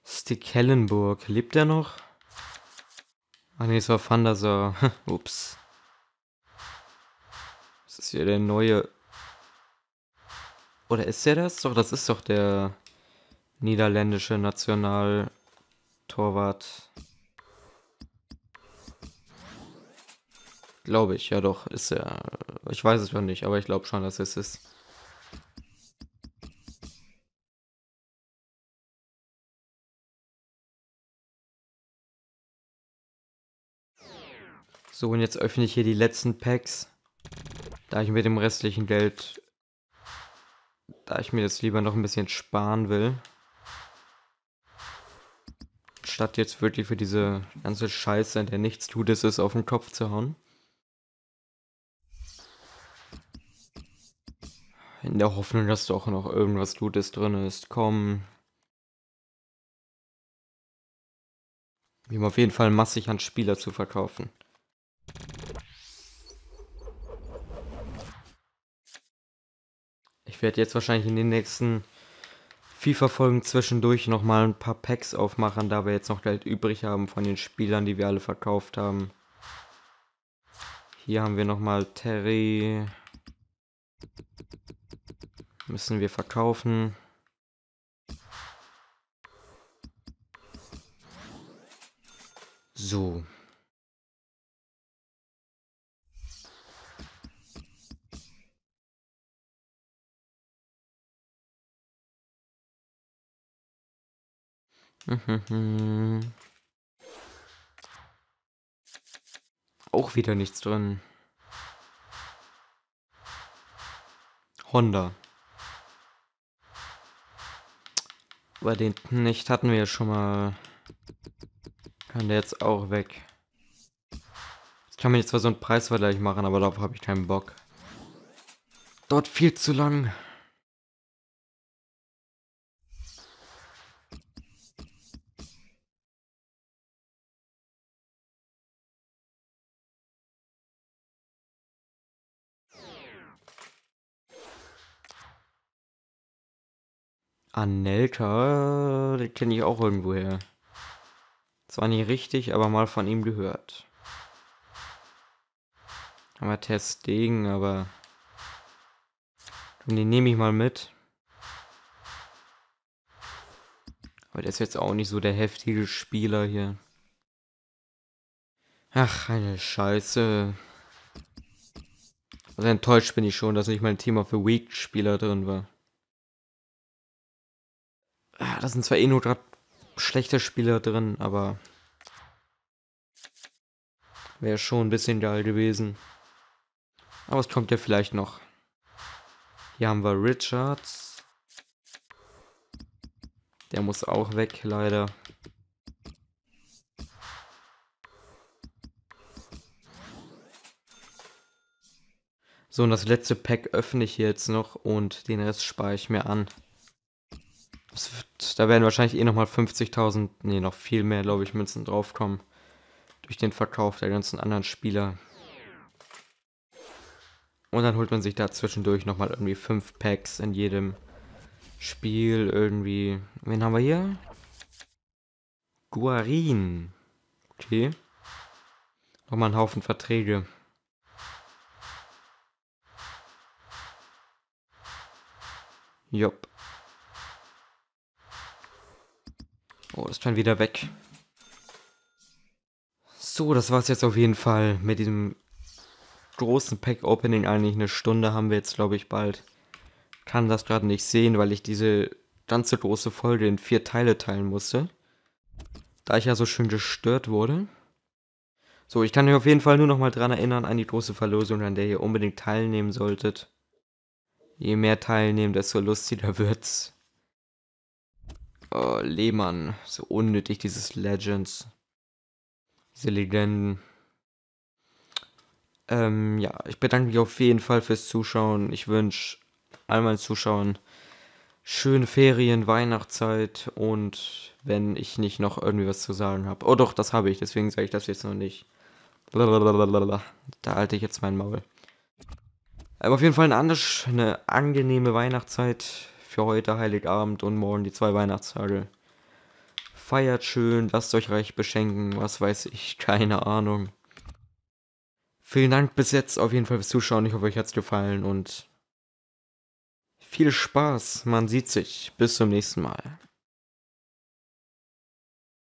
Stick Hellenburg. Lebt er noch? Ach nee, es war Thundersor. Ups. Das ist ja der neue oder ist der das? Doch, das ist doch der niederländische Nationaltorwart. Glaube ich, ja doch, ist er. Ich weiß es noch nicht, aber ich glaube schon, dass es ist. So, und jetzt öffne ich hier die letzten Packs. Da ich mit dem restlichen Geld da ich mir jetzt lieber noch ein bisschen sparen will. Statt jetzt wirklich für diese ganze Scheiße, der nichts tut, ist es auf den Kopf zu hauen. In der Hoffnung, dass doch noch irgendwas Gutes drin ist. Komm. Wir haben auf jeden Fall massig an Spieler zu verkaufen. Ich werde jetzt wahrscheinlich in den nächsten FIFA-Folgen zwischendurch nochmal ein paar Packs aufmachen, da wir jetzt noch Geld übrig haben von den Spielern, die wir alle verkauft haben. Hier haben wir nochmal Terry. Müssen wir verkaufen. So, Auch wieder nichts drin. Honda. Bei den nicht hatten wir ja schon mal. Kann der jetzt auch weg. Ich kann mir jetzt zwar so einen Preisvergleich machen, aber darauf habe ich keinen Bock. Dort viel zu lang. Anelka, den kenne ich auch irgendwoher. Zwar nicht richtig, aber mal von ihm gehört. Aber Test Testegen, aber. Den nehme ich mal mit. Aber der ist jetzt auch nicht so der heftige Spieler hier. Ach, eine Scheiße. Also enttäuscht bin ich schon, dass nicht mein Thema für Weak-Spieler drin war. Ah, das sind zwar eh nur gerade schlechte Spieler drin, aber wäre schon ein bisschen geil gewesen. Aber es kommt ja vielleicht noch. Hier haben wir Richards. Der muss auch weg, leider. So, und das letzte Pack öffne ich jetzt noch und den Rest spare ich mir an da werden wahrscheinlich eh nochmal 50.000, nee, noch viel mehr, glaube ich, Münzen draufkommen. Durch den Verkauf der ganzen anderen Spieler. Und dann holt man sich da zwischendurch nochmal irgendwie 5 Packs in jedem Spiel irgendwie. Wen haben wir hier? Guarin. Okay. Nochmal einen Haufen Verträge. Jupp. Oh, ist dann wieder weg. So, das war's jetzt auf jeden Fall mit diesem großen Pack-Opening. Eigentlich eine Stunde haben wir jetzt, glaube ich, bald. Kann das gerade nicht sehen, weil ich diese ganze große Folge in vier Teile teilen musste. Da ich ja so schön gestört wurde. So, ich kann euch auf jeden Fall nur nochmal dran erinnern an die große Verlosung, an der ihr unbedingt teilnehmen solltet. Je mehr teilnehmen, desto lustiger wird's äh, Lehmann. So unnötig, dieses Legends. Diese Legenden. Ähm, ja, ich bedanke mich auf jeden Fall fürs Zuschauen. Ich wünsche all meinen Zuschauern schöne Ferien, Weihnachtszeit und wenn ich nicht noch irgendwie was zu sagen habe. Oh doch, das habe ich, deswegen sage ich das jetzt noch nicht. Blablabla. Da halte ich jetzt mein Maul. Aber auf jeden Fall eine, eine angenehme Weihnachtszeit für heute Heiligabend und morgen die zwei Weihnachtstage. Feiert schön, lasst euch reich beschenken, was weiß ich, keine Ahnung. Vielen Dank bis jetzt auf jeden Fall fürs Zuschauen. Ich hoffe, euch hat's gefallen und viel Spaß. Man sieht sich. Bis zum nächsten Mal.